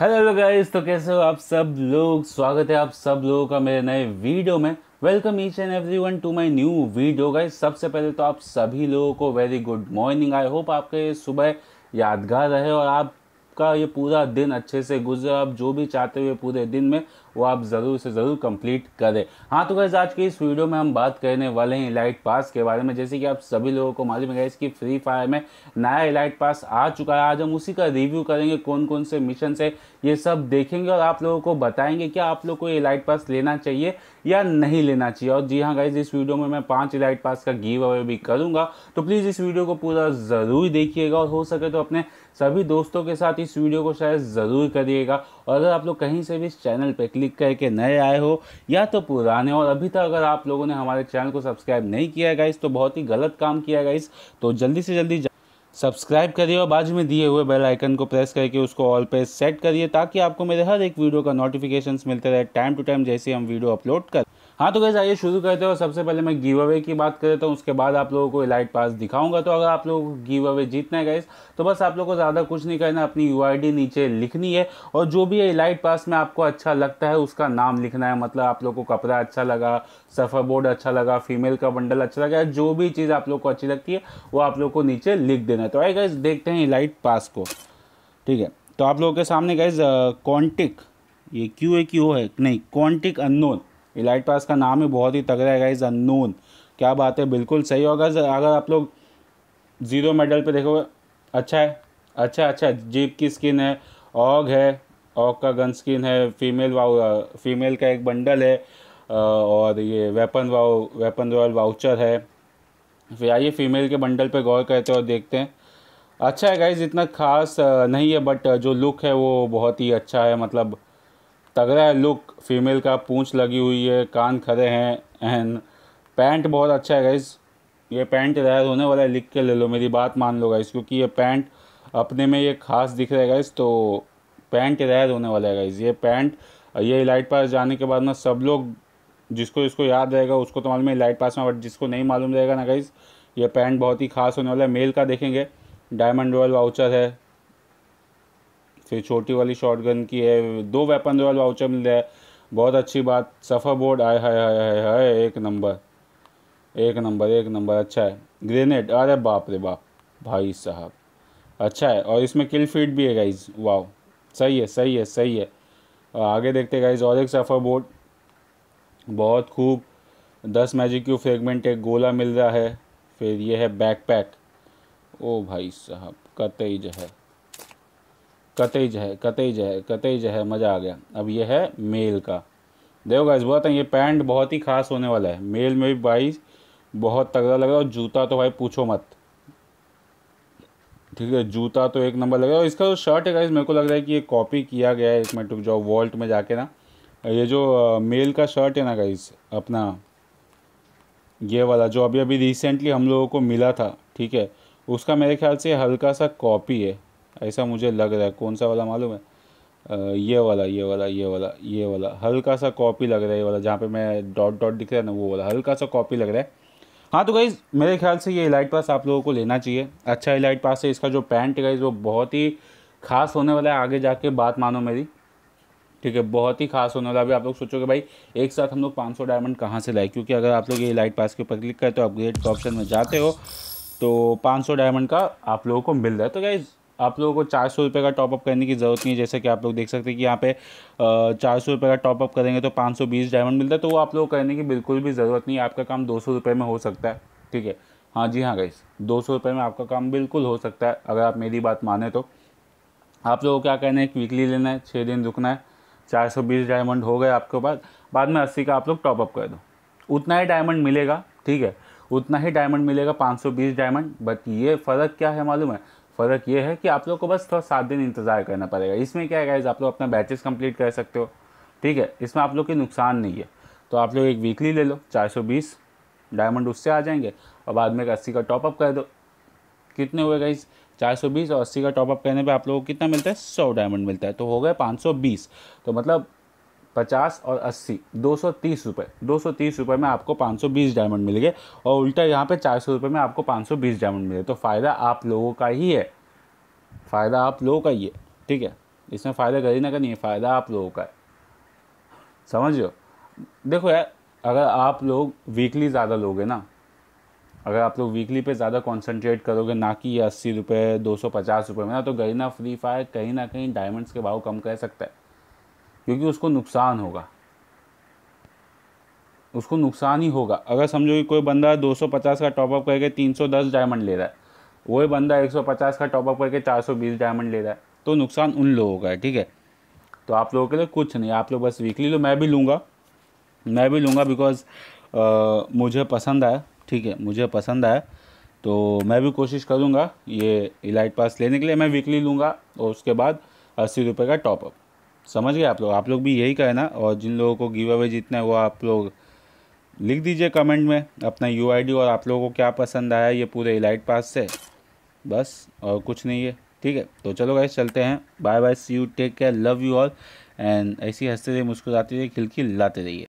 hello guys तो कैसे हो आप सब लोग स्वागत है आप सब लोगों का मेरे नए वीडियो में welcome each and every one to my new video guys सबसे पहले तो आप सभी लोगों को very good morning I hope आपके सुबह यादगार रहे और आप आपका ये पूरा दिन अच्छे से गुजरे आप जो भी चाहते हुए पूरे दिन में वो आप ज़रूर से ज़रूर कंप्लीट करें हाँ तो गैस आज के इस वीडियो में हम बात करने वाले हैं इलाइट पास के बारे में जैसे कि आप सभी लोगों को मालूम है गैस कि फ्री फायर में नया इलाइट पास आ चुका है आज हम उसी का रिव्यू करेंगे कौन कौन से मिशन से ये सब देखेंगे और आप लोगों को बताएंगे क्या आप लोग को ये इलाइट पास लेना चाहिए या नहीं लेना चाहिए और जी हाँ गाइज इस वीडियो में मैं पाँच इलाइट पास का गिव अवे भी करूँगा तो प्लीज़ इस वीडियो को पूरा ज़रूर देखिएगा और हो सके तो अपने सभी दोस्तों के साथ इस वीडियो को शेयर ज़रूर करिएगा और अगर आप लोग कहीं से भी इस चैनल पर क्लिक करके नए आए हो या तो पुराने और अभी तक अगर आप लोगों ने हमारे चैनल को सब्सक्राइब नहीं किया है गाइस तो बहुत ही गलत काम किया है गाइस तो जल्दी से जल्दी सब्सक्राइब करिए और बाजू में दिए हुए बेल आइकन को प्रेस करके उसको ऑल पे सेट करिए ताकि आपको मेरे हर एक वीडियो का नोटिफिकेशंस मिलते रहे टाइम टू टाइम जैसे हम वीडियो अपलोड करें हाँ तो गैस आइए शुरू करते हो सबसे पहले मैं गिव अवे की बात करता हूँ उसके बाद आप लोगों को इलाइट पास दिखाऊंगा तो अगर आप लोगों को गिव अवे जीतना है गैस तो बस आप लोगों को ज़्यादा कुछ नहीं करना अपनी यू नीचे लिखनी है और जो भी इलाइट पास में आपको अच्छा लगता है उसका नाम लिखना है मतलब आप लोग को कपड़ा अच्छा लगा सफ़र बोर्ड अच्छा लगा फीमेल का बंडल अच्छा लगा जो भी चीज़ आप लोग को अच्छी लगती है वो आप लोग को नीचे लिख देना है तो आई गैस देखते हैं इलाइट पास को ठीक है तो आप लोगों के सामने गैस कॉन्टिक ये क्यू है क्यू है नहीं कॉन्टिक अननोन इलाइट पास का नाम ही बहुत ही तगड़ा है गाइज अनून क्या बात है बिल्कुल सही होगा अगर आप लोग जीरो मेडल पे देखो अच्छा है अच्छा अच्छा जीप की स्किन है ऑग है ऑग का गन स्किन है फीमेल वाउ फीमेल का एक बंडल है और ये weapon wow weapon royal voucher है फिर आइए फीमेल के बंडल पे गौर करते हैं और देखते हैं अच्छा है गाइज इतना खास नहीं है बट जो लुक है वो बहुत ही अच्छा है मतलब तगड़ा लुक फीमेल का पूंछ लगी हुई है कान खड़े हैं एंड पैंट बहुत अच्छा है गाइस ये पैंट रैर होने वाला है लिख के ले लो मेरी बात मान लो गाइस क्योंकि ये पैंट अपने में ये खास दिख रहा है गाइस तो पैंट रैर होने वाला है गाइस ये पैंट ये लाइट पास जाने के बाद ना सब लोग जिसको इसको याद रहेगा उसको तो मालूम है लाइट पास में बट जिसको नहीं मालूम रहेगा ना गाइज़ ये पैंट बहुत ही खास होने वाला है मेल का देखेंगे डायमंड रॉयल वाउचर है फिर छोटी वाली गन की है दो वेपन रॉयल वाउचर मिल रहा है बहुत अच्छी बात सफ़ा बोर्ड आए हाय हाय हाय हाय एक नंबर एक नंबर एक नंबर अच्छा है ग्रेनेड अरे बाप रे बाप भाई साहब अच्छा है और इसमें किल फीड भी है गाइज वाओ सही है सही है सही है आगे देखते गाइज और एक सफ़ा बोर्ड बहुत खूब दस मैजिक क्यू फ्रेगमेंट एक गोला मिल रहा है फिर यह है बैकपैक ओ भाई साहब कतई जो है कतेज है कतेज है कतेज है मज़ा आ गया अब यह है मेल का देखो गाइस बहुत ये पैंट बहुत ही खास होने वाला है मेल में भी भाई बहुत तगड़ा लगा और जूता तो भाई पूछो मत ठीक है जूता तो एक नंबर लग रहा है और इसका जो शर्ट है गाइस मेरे को लग रहा है कि ये कॉपी किया गया है एक मिनट जो वॉल्ट में जाके ना ये जो मेल का शर्ट है ना गाइस अपना ये वाला जो अभी अभी रिसेंटली हम लोगों को मिला था ठीक है उसका मेरे ख्याल से हल्का सा कॉपी है ऐसा मुझे लग रहा है कौन सा वाला मालूम है आ, ये वाला ये वाला ये वाला ये वाला हल्का सा कॉपी लग रहा है ये वाला जहाँ पे मैं डॉट डॉट दिख रहा है ना वो वाला हल्का सा कॉपी लग रहा है हाँ तो गाइज़ मेरे ख्याल से ये इलाइट पास आप लोगों को लेना चाहिए अच्छा इलाइट पास है इसका जो पैंट है गाइज़ वो बहुत ही खास होने वाला है आगे जाके बात मानो मेरी ठीक है बहुत ही खास होने वाला अभी आप लोग सोचोगे भाई एक साथ हम लोग 500 डायमंड कहाँ से लाए क्योंकि अगर आप लोग ये लाइट पास के ऊपर क्लिक करते हो अपग्रेड के ऑप्शन में जाते हो तो 500 डायमंड का आप लोगों को मिल रहा है तो गाइज़ आप लोगों को चार सौ रुपये का टॉपअप करने की ज़रूरत नहीं है जैसे कि आप लोग देख सकते हैं कि यहाँ पे चार सौ रुपये का टॉपअप करेंगे तो पाँच सौ बीस डायमंड मिलता है तो वो आप लोग करने की बिल्कुल भी ज़रूरत नहीं है आपका काम दो सौ रुपये में हो सकता है ठीक है हाँ जी हाँ गाइस दो सौ रुपये में आपका काम बिल्कुल हो सकता है अगर आप मेरी बात माने तो आप लोगों को क्या करना है एक वीकली लेना है छः दिन रुकना है चार सौ बीस डायमंड हो गए आपके पास बाद में अस्सी का आप लोग टॉपअप कर दो उतना ही डायमंड मिलेगा ठीक है उतना ही डायमंड मिलेगा पाँच सौ बीस डायमंड बट ये फ़र्क क्या है मालूम है फ़र्क ये है कि आप लोग को बस थोड़ा सात दिन इंतज़ार करना पड़ेगा इसमें क्या है आप लोग अपना बैचेस कंप्लीट कर सकते हो ठीक है इसमें आप लोग के नुकसान नहीं है तो आप लोग एक वीकली ले लो बीस डायमंड उससे आ जाएंगे और बाद में एक अस्सी का टॉपअप कर दो कितने हुए सौ बीस और अस्सी का टॉपअप करने पे आप लोगों को कितना मिलता है सौ डायमंड मिलता है तो हो गए पाँच सौ बीस तो मतलब पचास और अस्सी दो सौ तीस रुपये दो सौ तीस रुपये में आपको पाँच सौ बीस डायमंड मिल गए और उल्टा यहाँ पे चार सौ रुपये में आपको पाँच सौ बीस डायमंड मिले तो फ़ायदा आप लोगों का ही है फ़ायदा आप लोगों का ही है ठीक है इसमें फ़ायदा गरीना का नहीं है फ़ायदा आप लोगों का है समझ लो देखो यार अगर आप लोग वीकली ज़्यादा लोगे ना अगर आप लोग वीकली पे ज़्यादा कंसंट्रेट करोगे ना कि ये अस्सी रुपये दो सौ पचास रुपये में ना तो गरीना फ्री फायर कहीं ना कहीं डायमंड्स के भाव कम कर सकता है क्योंकि उसको नुकसान होगा उसको नुकसान ही होगा अगर समझो कि कोई बंदा 250 का टॉपअप करके 310 डायमंड ले रहा है वही बंदा 150 का टॉपअप करके 420 डायमंड ले रहा है तो नुकसान उन लोगों का है ठीक है तो आप लोगों के लिए कुछ नहीं आप लोग बस वीकली लो मैं भी लूँगा मैं भी लूँगा बिकॉज मुझे पसंद आया ठीक है मुझे पसंद आया तो मैं भी कोशिश करूँगा ये इलाइट पास लेने के लिए मैं वीकली लूँगा और उसके बाद अस्सी रुपये का टॉपअप समझ गए आप लोग आप लोग भी यही कहना और जिन लोगों को गिव अवे जीतना है वो आप लोग लिख दीजिए कमेंट में अपना यू और आप लोगों को क्या पसंद आया ये पूरे इलाइट पास से बस और कुछ नहीं है ठीक है तो चलो गाइस चलते हैं bye bye see you take care love you all and ऐसी हंसते रहिए मुस्कुराते रहिए खिलखिल लाते रहिए